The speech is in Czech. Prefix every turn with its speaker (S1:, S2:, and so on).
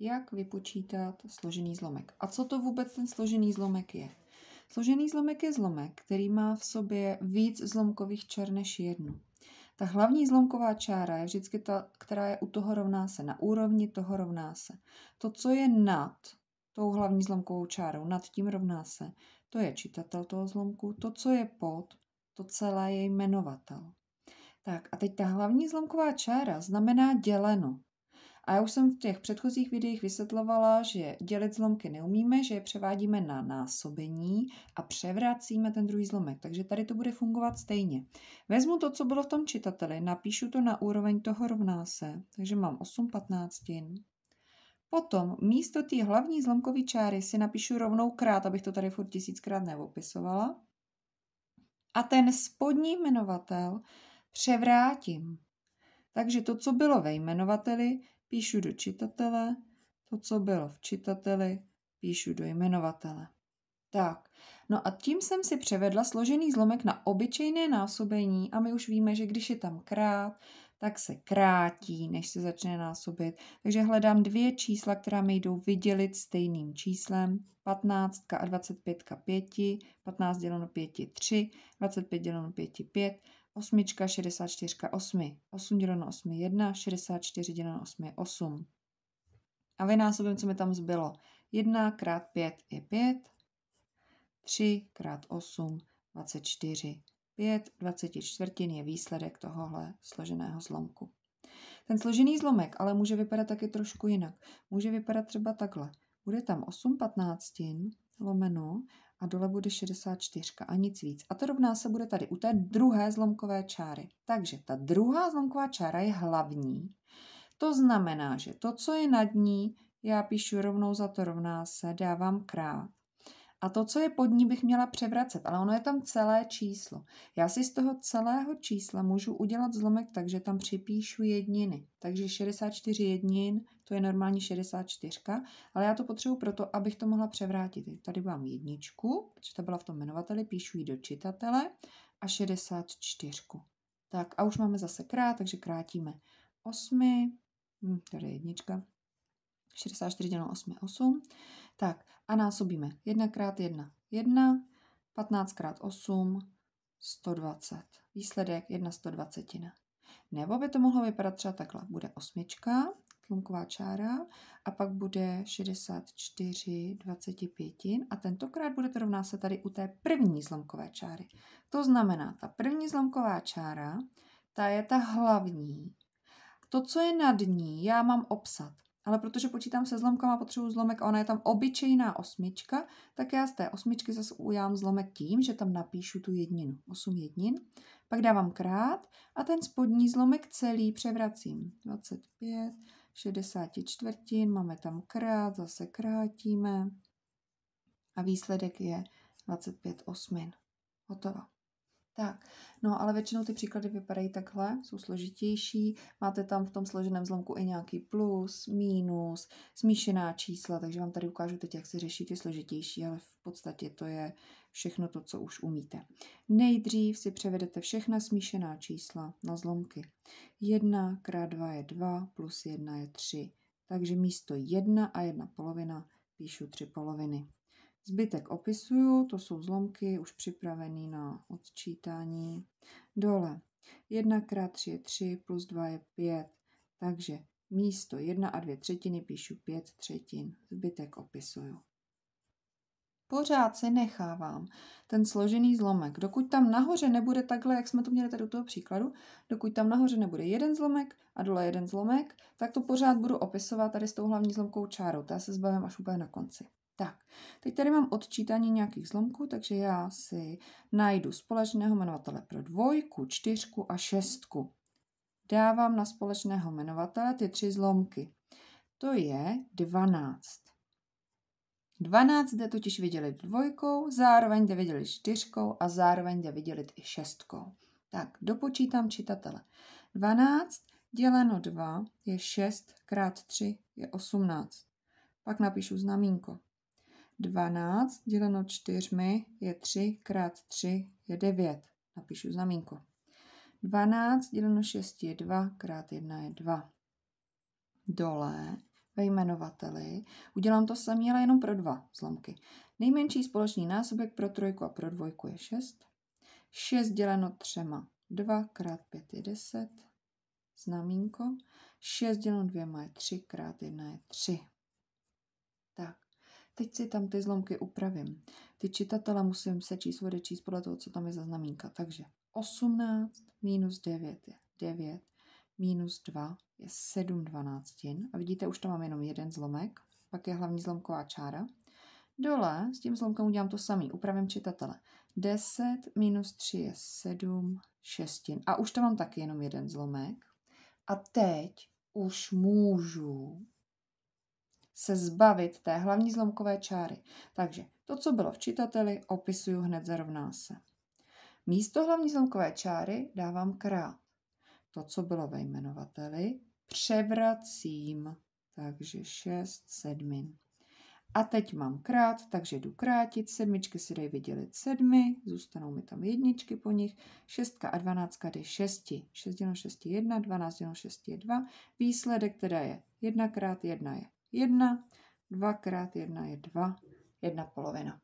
S1: jak vypočítat složený zlomek. A co to vůbec ten složený zlomek je? Složený zlomek je zlomek, který má v sobě víc zlomkových čar než jednu. Ta hlavní zlomková čára je vždycky ta, která je u toho rovná se, na úrovni toho rovná se. To, co je nad tou hlavní zlomkovou čárou, nad tím rovná se, to je čitatel toho zlomku, to, co je pod, to celé je jmenovatel. Tak a teď ta hlavní zlomková čára znamená děleno. A já už jsem v těch předchozích videích vysvětlovala, že dělit zlomky neumíme, že je převádíme na násobení a převracíme ten druhý zlomek. Takže tady to bude fungovat stejně. Vezmu to, co bylo v tom čitateli, napíšu to na úroveň toho rovná se. Takže mám 8 patnáctin. Potom místo té hlavní zlomkové čáry si napíšu rovnou krát, abych to tady furt tisíckrát neopisovala. A ten spodní jmenovatel převrátím. Takže to, co bylo ve jmenovateli, píšu do čitatele, to, co bylo v čitateli, píšu do jmenovatele. Tak, no a tím jsem si převedla složený zlomek na obyčejné násobení a my už víme, že když je tam krát, tak se krátí, než se začne násobit. Takže hledám dvě čísla, která mi jdou vydělit stejným číslem. 15 a 25 5, 15 děleno 5 3, 25 děleno 5 5 Osmička, 64, 8. 8 děleno 8 je 1, 64 děleno 8 je 8. A vynásobím, co mi tam zbylo. 1 krát 5 je 5, 3 krát 8, 24. 5 24 je výsledek tohohle složeného zlomku. Ten složený zlomek ale může vypadat taky trošku jinak. Může vypadat třeba takhle. Bude tam 8 patnáctin, lomeno a dole bude 64 a nic víc. A to rovná se bude tady u té druhé zlomkové čáry. Takže ta druhá zlomková čára je hlavní. To znamená, že to, co je nad ní, já píšu rovnou za to rovná se, dávám krát. A to, co je pod ní, bych měla převracet, ale ono je tam celé číslo. Já si z toho celého čísla můžu udělat zlomek tak, že tam připíšu jedniny. Takže 64 jednin, to je normální 64, ale já to potřebuji proto, abych to mohla převrátit. Tady mám jedničku, protože ta byla v tom jmenovateli, píšu ji do čitatele a 64. Tak a už máme zase krát, takže krátíme 8, hm, tady je jednička, 64 děleno 8 je 8. Tak a násobíme 1 krát 1, 1, 15 krát 8, 120. Výsledek 1 120. Nebo by to mohlo vypadat třeba takhle. Bude osmička, tlunková čára a pak bude 64 25 a tentokrát bude to rovná se tady u té první zlomkové čáry. To znamená, ta první zlomková čára, ta je ta hlavní. To, co je nad ní, já mám obsat. Ale protože počítám se zlomkama, potřebuji zlomek a ona je tam obyčejná osmička, tak já z té osmičky zase ujám zlomek tím, že tam napíšu tu jedninu, osm jednin. Pak dávám krát a ten spodní zlomek celý převracím. 25, čtvrtin máme tam krát, zase krátíme. A výsledek je 25 osmin. Hotovo. Tak, no ale většinou ty příklady vypadají takhle, jsou složitější, máte tam v tom složeném zlomku i nějaký plus, mínus, smíšená čísla, takže vám tady ukážu teď, jak se řeší ty složitější, ale v podstatě to je všechno to, co už umíte. Nejdřív si převedete všechna smíšená čísla na zlomky. 1 x 2 je 2, plus 1 je 3, takže místo 1 a 1 polovina píšu 3 poloviny. Zbytek opisuju, to jsou zlomky už připravený na odčítání. Dole 1 x 3 je 3, plus 2 je 5, takže místo 1 a 2 třetiny píšu 5 třetin. Zbytek opisuju. Pořád si nechávám ten složený zlomek. Dokud tam nahoře nebude takhle, jak jsme to měli tady do toho příkladu, dokud tam nahoře nebude jeden zlomek a dole jeden zlomek, tak to pořád budu opisovat tady s tou hlavní zlomkou čárou. Ta se zbavím až úplně na konci. Tak, teď tady mám odčítání nějakých zlomků, takže já si najdu společného jmenovatele pro dvojku, čtyřku a šestku. Dávám na společného jmenovatele ty tři zlomky. To je 12. 12 jde totiž vydělit dvojkou, zároveň jde vydělit čtyřkou a zároveň jde vydělit i šestkou. Tak, dopočítám čitatele. 12 děleno 2 je 6 krát 3 je 18. Pak napíšu znamínko. 12 děleno 4 je 3 krát 3 je 9. Napíšu znamínko. 12 děleno 6 je 2 krát 1 je 2. Dole ve jmenovateli udělám to samé, ale jenom pro dva zlomky. Nejmenší společný násobek pro trojku a pro dvojku je 6. 6 děleno 3 2 krát 5 je 10. Znamínko. 6 děleno 2 je 3 krát 1 je 3. Teď si tam ty zlomky upravím. Ty čitatele musím sečíst, odečíst podle toho, co tam je za znamínka. Takže 18 minus 9 je 9, minus 2 je 7 dvanáctin. A vidíte, už tam mám jenom jeden zlomek, pak je hlavní zlomková čára. Dole s tím zlomkem udělám to samý, upravím čitatele. 10 minus 3 je 7 šestin. A už tam mám taky jenom jeden zlomek. A teď už můžu se zbavit té hlavní zlomkové čáry. Takže to, co bylo v čitateli, opisuju hned zrovná se. Místo hlavní zlomkové čáry dávám krát. To, co bylo ve jmenovateli, převracím. Takže šest sedmin. A teď mám krát, takže jdu krátit. Sedmičky si dej vydělit sedmi, zůstanou mi tam jedničky po nich. Šestka a dvanáctka jde šesti. Šest děleno šesti jedna, dvanáct děleno šesti je dva. Výsledek teda je jedna krát jedna je jedna, dvakrát jedna je dva, jedna polovina.